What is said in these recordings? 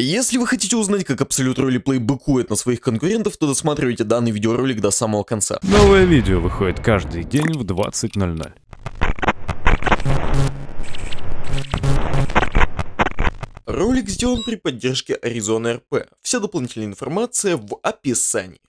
Если вы хотите узнать, как Absolute Roleplay быкует на своих конкурентов, то досматривайте данный видеоролик до самого конца. Новое видео выходит каждый день в 20.00. Ролик сделан при поддержке Arizona RP. Вся дополнительная информация в описании.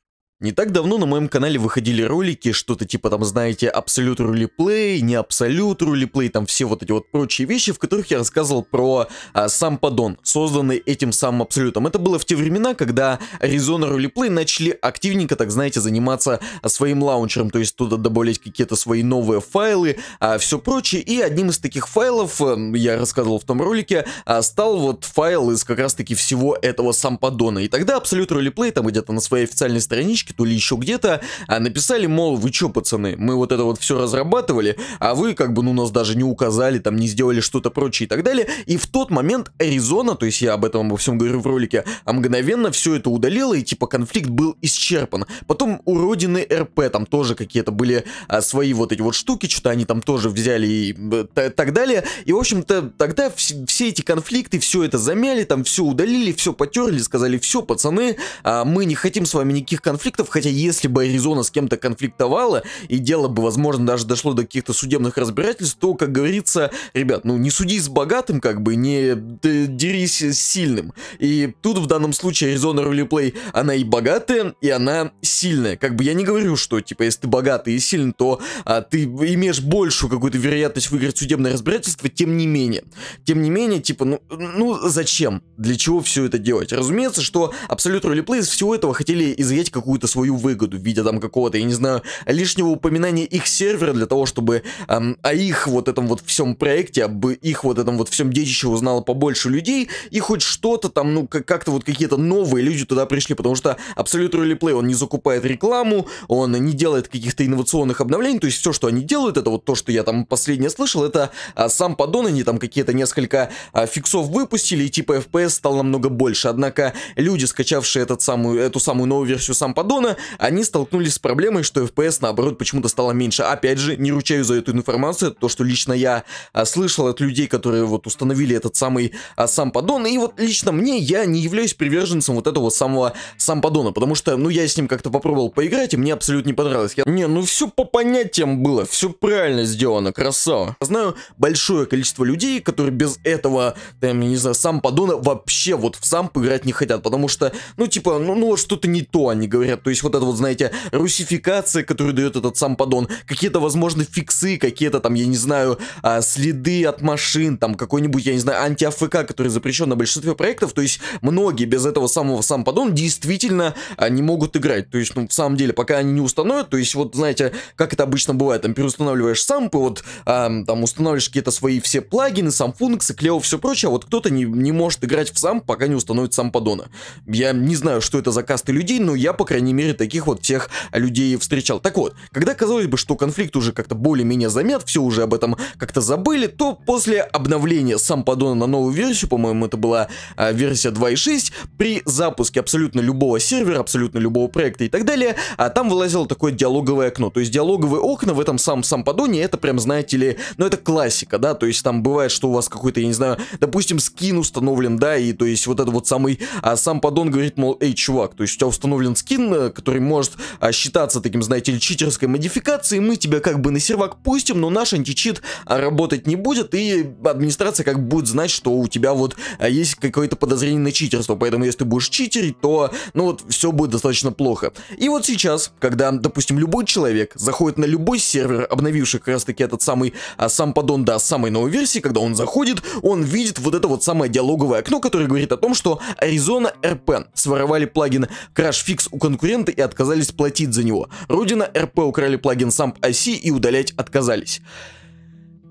Не так давно на моем канале выходили ролики, что-то типа там, знаете, абсолют рулиплей не абсолют рулиплей там все вот эти вот прочие вещи, в которых я рассказывал про а, сам поддон, созданный этим самым абсолютом. Это было в те времена, когда Arizona рулеплей начали активненько, так знаете, заниматься а, своим лаунчером, то есть туда добавлять какие-то свои новые файлы, а, все прочее. И одним из таких файлов, эм, я рассказывал в том ролике, а, стал вот файл из как раз таки всего этого сам сампадона. И тогда абсолют рулиплей там где-то на своей официальной страничке ВКонтактишке, то ли еще где-то, а написали, мол, вы че, пацаны, мы вот это вот все разрабатывали, а вы как бы, ну, нас даже не указали, там, не сделали что-то прочее и так далее. И в тот момент Аризона, то есть я об этом обо всем говорю в ролике, а мгновенно все это удалило, и типа конфликт был исчерпан. Потом у Родины РП там тоже какие-то были а, свои вот эти вот штуки, что-то они там тоже взяли и так далее. И, в общем-то, тогда вс все эти конфликты, все это замяли, там все удалили, все потерли, сказали, все, пацаны, а, мы не хотим с вами никаких конфликтов, фактов, хотя если бы Аризона с кем-то конфликтовала, и дело бы, возможно, даже дошло до каких-то судебных разбирательств, то, как говорится, ребят, ну не суди с богатым, как бы, не э, дерись с сильным. И тут в данном случае Аризона Рулиплей она и богатая, и она сильная. Как бы я не говорю, что, типа, если ты богатый и сильный, то а, ты имеешь большую какую-то вероятность выиграть судебное разбирательство, тем не менее. Тем не менее, типа, ну, ну зачем? Для чего все это делать? Разумеется, что Абсолют Рулиплей из всего этого хотели изъять какую-то свою выгоду в виде там какого-то, я не знаю, лишнего упоминания их сервера для того, чтобы эм, о их вот этом вот всем проекте, об их вот этом вот всем детище узнало побольше людей, и хоть что-то там, ну, как-то вот какие-то новые люди туда пришли, потому что Absolute Rally он не закупает рекламу, он не делает каких-то инновационных обновлений, то есть все, что они делают, это вот то, что я там последнее слышал, это а, сам поддон, они там какие-то несколько а, фиксов выпустили, и типа FPS стал намного больше, однако люди, скачавшие этот самую, эту самую новую версию сам поддон, сезона, они столкнулись с проблемой, что FPS, наоборот, почему-то стало меньше. Опять же, не ручаю за эту информацию, то, что лично я а, слышал от людей, которые вот установили этот самый а, сам поддон, и вот лично мне я не являюсь приверженцем вот этого самого сам поддона, потому что, ну, я с ним как-то попробовал поиграть, и мне абсолютно не понравилось. Я... Не, ну все по понятиям было, все правильно сделано, красава. Я знаю большое количество людей, которые без этого, там, не знаю, сам поддона вообще вот в сам играть не хотят, потому что, ну, типа, ну, ну что-то не то они говорят, то есть вот это вот, знаете, русификация, которую дает этот сам поддон, какие-то, возможно, фиксы, какие-то там, я не знаю, а, следы от машин, там какой-нибудь, я не знаю, анти-АФК, который запрещен на большинстве проектов, то есть многие без этого самого сам поддон действительно а, не могут играть. То есть, ну, в самом деле, пока они не установят, то есть вот, знаете, как это обычно бывает, там переустанавливаешь сампы, вот а, там устанавливаешь какие-то свои все плагины, сам функции, клево, все прочее, а вот кто-то не, не может играть в сам, пока не установит сам поддона. Я не знаю, что это за касты людей, но я, по крайней крайней мере, таких вот всех людей встречал. Так вот, когда казалось бы, что конфликт уже как-то более-менее замят, все уже об этом как-то забыли, то после обновления сам поддона на новую версию, по-моему, это была а, версия 2.6, при запуске абсолютно любого сервера, абсолютно любого проекта и так далее, а там вылазило такое диалоговое окно. То есть диалоговые окна в этом самом сам поддоне, это прям, знаете ли, ну это классика, да, то есть там бывает, что у вас какой-то, я не знаю, допустим, скин установлен, да, и то есть вот это вот самый, а, сам поддон говорит, мол, эй, чувак, то есть у тебя установлен скин, который может а, считаться таким, знаете ли, читерской модификацией. Мы тебя как бы на сервак пустим, но наш античит а, работать не будет, и администрация как бы будет знать, что у тебя вот а, есть какое-то подозрение на читерство. Поэтому если ты будешь читерить, то, ну вот, все будет достаточно плохо. И вот сейчас, когда, допустим, любой человек заходит на любой сервер, обновивший как раз таки этот самый, а, сам поддон до да, самой новой версии, когда он заходит, он видит вот это вот самое диалоговое окно, которое говорит о том, что Arizona RP своровали плагин CrashFix у конкурентов, клиенты и отказались платить за него. Родина, РП украли плагин самп оси и удалять отказались.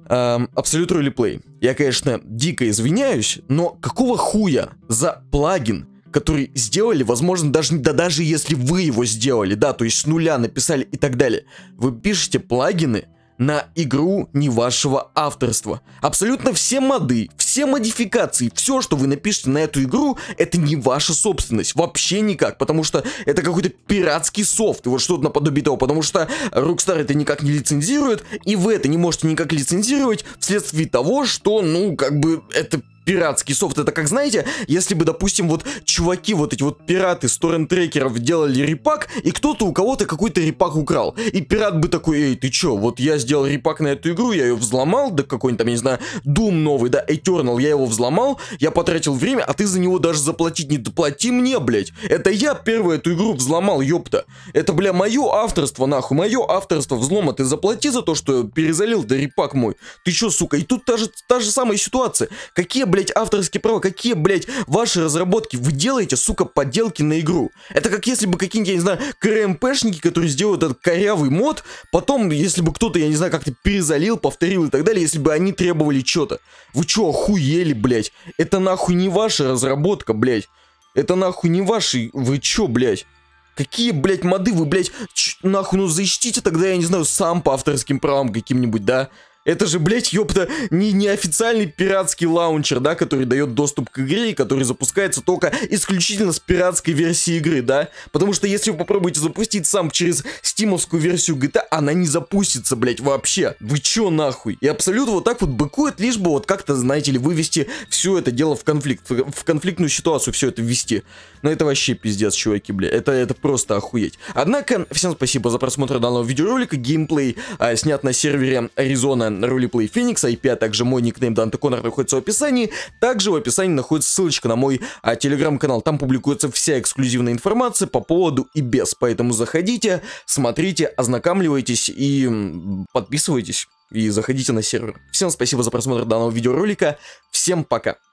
Абсолют Роли Плей. Я, конечно, дико извиняюсь, но какого хуя за плагин, который сделали, возможно, даже, да даже если вы его сделали, да, то есть с нуля написали и так далее, вы пишете плагины, на игру не вашего авторства. Абсолютно все моды, все модификации, все, что вы напишете на эту игру, это не ваша собственность, вообще никак, потому что это какой-то пиратский софт, и вот что-то наподобие того, потому что Rockstar это никак не лицензирует, и вы это не можете никак лицензировать, вследствие того, что, ну, как бы, это пиратский софт. Это как, знаете, если бы, допустим, вот чуваки, вот эти вот пираты с трекеров делали репак, и кто-то у кого-то какой-то репак украл. И пират бы такой, эй, ты чё, вот я сделал репак на эту игру, я ее взломал, да какой-нибудь там, я не знаю, Doom новый, да, Eternal, я его взломал, я потратил время, а ты за него даже заплатить не доплати мне, блядь. Это я первый эту игру взломал, ёпта. Это, бля, мое авторство, нахуй, мое авторство взлома. Ты заплати за то, что перезалил, да репак мой. Ты чё, сука, и тут та же, та же самая ситуация. Какие, бля, блядь, авторские права? Какие, блядь, ваши разработки? Вы делаете, сука, подделки на игру. Это как если бы какие-нибудь, я не знаю, КРМПшники, которые сделают этот корявый мод, потом, если бы кто-то, я не знаю, как-то перезалил, повторил и так далее, если бы они требовали что-то. Вы чё, охуели, блядь? Это нахуй не ваша разработка, блядь. Это нахуй не ваши... Вы чё, блядь? Какие, блядь, моды вы, блядь, нахуй, ну защитите тогда, я не знаю, сам по авторским правам каким-нибудь, да? Это же, блядь, ёпта, не, не официальный пиратский лаунчер, да, который дает доступ к игре и который запускается только исключительно с пиратской версии игры, да? Потому что если вы попробуете запустить сам через стимовскую версию GTA, она не запустится, блядь, вообще. Вы чё нахуй? И абсолютно вот так вот быкует, лишь бы вот как-то, знаете ли, вывести все это дело в конфликт, в конфликтную ситуацию все это ввести. Но это вообще пиздец, чуваки, бля. Это, это просто охуеть. Однако, всем спасибо за просмотр данного видеоролика. Геймплей а, снят на сервере Arizona рулиплей Феникса, IP, а также мой никнейм Данте Коннор находится в описании. Также в описании находится ссылочка на мой а, телеграм-канал. Там публикуется вся эксклюзивная информация по поводу и без. Поэтому заходите, смотрите, ознакомливайтесь и подписывайтесь. И заходите на сервер. Всем спасибо за просмотр данного видеоролика. Всем пока.